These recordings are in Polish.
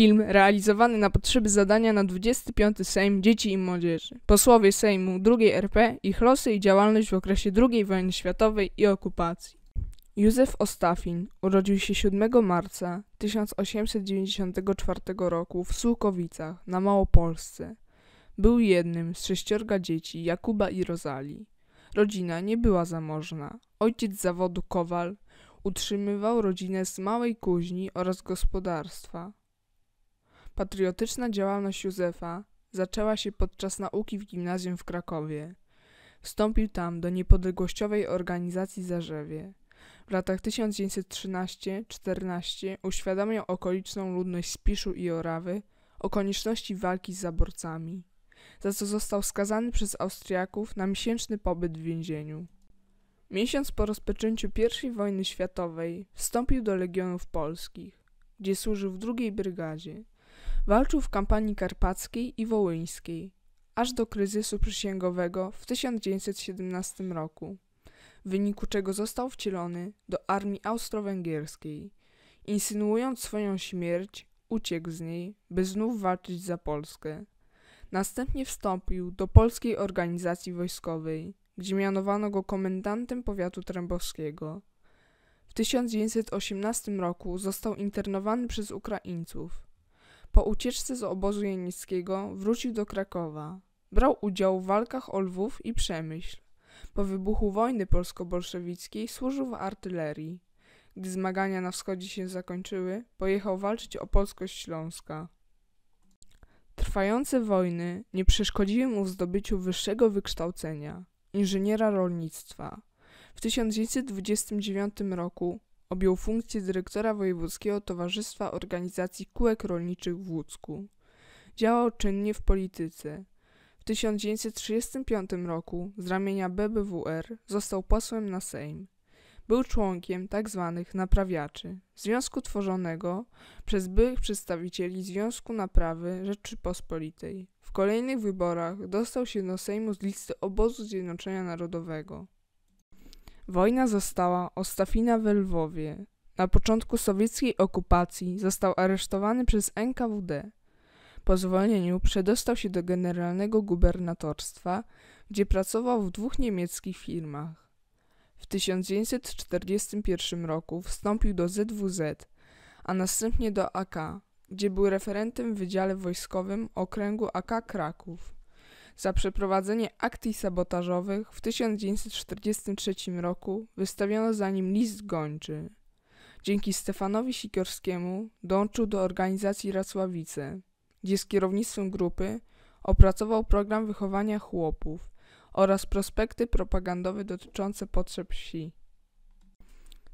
film realizowany na potrzeby zadania na 25. Sejm Dzieci i Młodzieży. Posłowie Sejmu II RP, ich losy i działalność w okresie II wojny światowej i okupacji. Józef Ostafin urodził się 7 marca 1894 roku w Sułkowicach na Małopolsce. Był jednym z sześciorga dzieci Jakuba i Rosali. Rodzina nie była zamożna. Ojciec zawodu kowal utrzymywał rodzinę z małej kuźni oraz gospodarstwa. Patriotyczna działalność Józefa zaczęła się podczas nauki w gimnazjum w Krakowie. Wstąpił tam do niepodległościowej organizacji Zarzewie. W latach 1913-14 uświadamiał okoliczną ludność Spiszu i Orawy o konieczności walki z zaborcami, za co został skazany przez Austriaków na miesięczny pobyt w więzieniu. Miesiąc po rozpoczęciu I wojny światowej wstąpił do Legionów Polskich, gdzie służył w drugiej brygadzie. Walczył w kampanii karpackiej i wołyńskiej, aż do kryzysu przysięgowego w 1917 roku, w wyniku czego został wcielony do armii austro-węgierskiej. Insynuując swoją śmierć, uciekł z niej, by znów walczyć za Polskę. Następnie wstąpił do Polskiej Organizacji Wojskowej, gdzie mianowano go komendantem powiatu trębowskiego. W 1918 roku został internowany przez Ukraińców – po ucieczce z obozu jenickiego wrócił do Krakowa. Brał udział w walkach o Lwów i Przemyśl. Po wybuchu wojny polsko-bolszewickiej służył w artylerii. Gdy zmagania na wschodzie się zakończyły, pojechał walczyć o polskość Śląska. Trwające wojny nie przeszkodziły mu w zdobyciu wyższego wykształcenia inżyniera rolnictwa. W 1929 roku Objął funkcję dyrektora Wojewódzkiego Towarzystwa Organizacji Kółek Rolniczych w Łódzku. Działał czynnie w polityce. W 1935 roku z ramienia BBWR został posłem na Sejm. Był członkiem tzw. Tak naprawiaczy, związku tworzonego przez byłych przedstawicieli Związku Naprawy Rzeczypospolitej. W kolejnych wyborach dostał się do Sejmu z listy obozu Zjednoczenia Narodowego. Wojna została Ostafina we Lwowie. Na początku sowieckiej okupacji został aresztowany przez NKWD. Po zwolnieniu przedostał się do generalnego gubernatorstwa, gdzie pracował w dwóch niemieckich firmach. W 1941 roku wstąpił do ZWZ, a następnie do AK, gdzie był referentem w Wydziale Wojskowym Okręgu AK Kraków za przeprowadzenie akcji sabotażowych w 1943 roku wystawiono za nim list gończy. Dzięki Stefanowi Sikorskiemu dołączył do organizacji Racławice, gdzie z kierownictwem grupy opracował program wychowania chłopów oraz prospekty propagandowe dotyczące potrzeb wsi.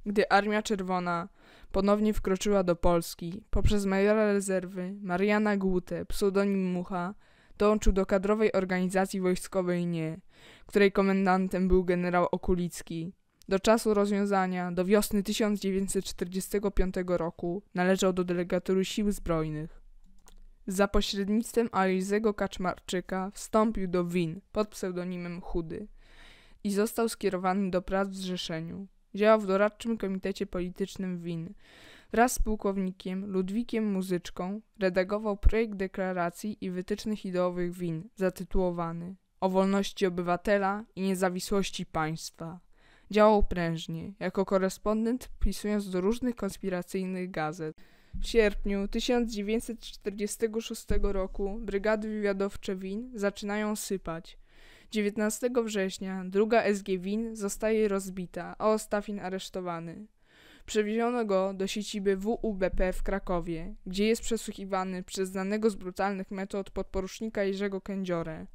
Gdy Armia Czerwona ponownie wkroczyła do Polski, poprzez majora rezerwy Mariana Głute, pseudonim Mucha, dołączył do kadrowej organizacji wojskowej NIE, której komendantem był generał Okulicki. Do czasu rozwiązania, do wiosny 1945 roku, należał do delegatury Sił Zbrojnych. Za pośrednictwem Alizego Kaczmarczyka wstąpił do WIN pod pseudonimem Chudy i został skierowany do prac w zrzeszeniu. Działał w doradczym komitecie politycznym WIN, Wraz z pułkownikiem Ludwikiem Muzyczką redagował projekt deklaracji i wytycznych ideowych win, zatytułowany O wolności obywatela i niezawisłości państwa. Działał prężnie, jako korespondent pisując do różnych konspiracyjnych gazet. W sierpniu 1946 roku brygady wywiadowcze WIN zaczynają sypać. 19 września druga SG WIN zostaje rozbita, a Ostafin aresztowany. Przewieziono go do siedziby WUBP w Krakowie, gdzie jest przesłuchiwany przez znanego z brutalnych metod podporucznika Jerzego Kędziorę.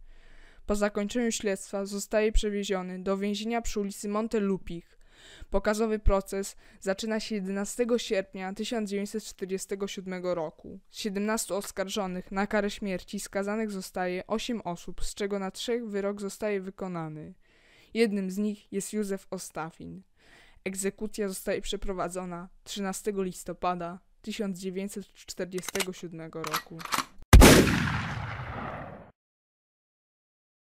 Po zakończeniu śledztwa zostaje przewieziony do więzienia przy ulicy Montelupich. Pokazowy proces zaczyna się 11 sierpnia 1947 roku. Z 17 oskarżonych na karę śmierci skazanych zostaje 8 osób, z czego na trzech wyrok zostaje wykonany. Jednym z nich jest Józef Ostafin. Egzekucja zostaje przeprowadzona 13 listopada 1947 roku.